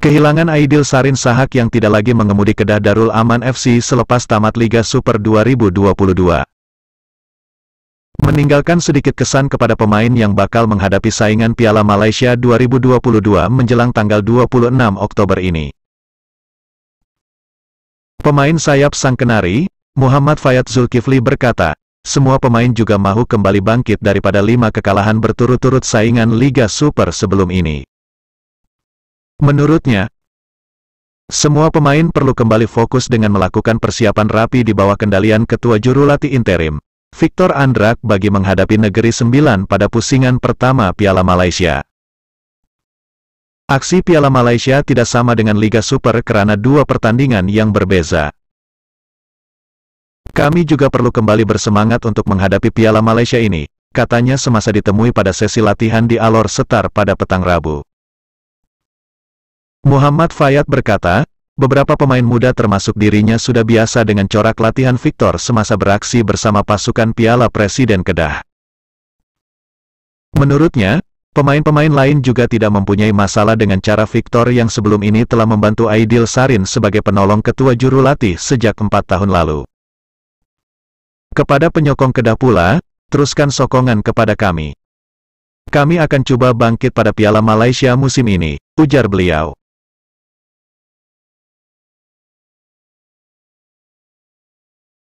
Kehilangan Aidil Sarin Sahak yang tidak lagi mengemudi Kedah Darul Aman FC selepas tamat Liga Super 2022. Meninggalkan sedikit kesan kepada pemain yang bakal menghadapi saingan Piala Malaysia 2022 menjelang tanggal 26 Oktober ini. Pemain sayap Sang Kenari, Muhammad Fayad Zulkifli berkata, semua pemain juga mahu kembali bangkit daripada lima kekalahan berturut-turut saingan Liga Super sebelum ini. Menurutnya, semua pemain perlu kembali fokus dengan melakukan persiapan rapi di bawah kendalian ketua juru latih interim, Victor Andrak bagi menghadapi negeri sembilan pada pusingan pertama Piala Malaysia. Aksi Piala Malaysia tidak sama dengan Liga Super karena dua pertandingan yang berbeza. Kami juga perlu kembali bersemangat untuk menghadapi Piala Malaysia ini, katanya semasa ditemui pada sesi latihan di Alor Setar pada petang Rabu. Muhammad Fayad berkata, beberapa pemain muda termasuk dirinya sudah biasa dengan corak latihan Victor semasa beraksi bersama pasukan Piala Presiden Kedah. Menurutnya, pemain-pemain lain juga tidak mempunyai masalah dengan cara Victor yang sebelum ini telah membantu Aidil Sarin sebagai penolong ketua juru latih sejak empat tahun lalu. Kepada penyokong Kedah pula, teruskan sokongan kepada kami. Kami akan coba bangkit pada Piala Malaysia musim ini, ujar beliau.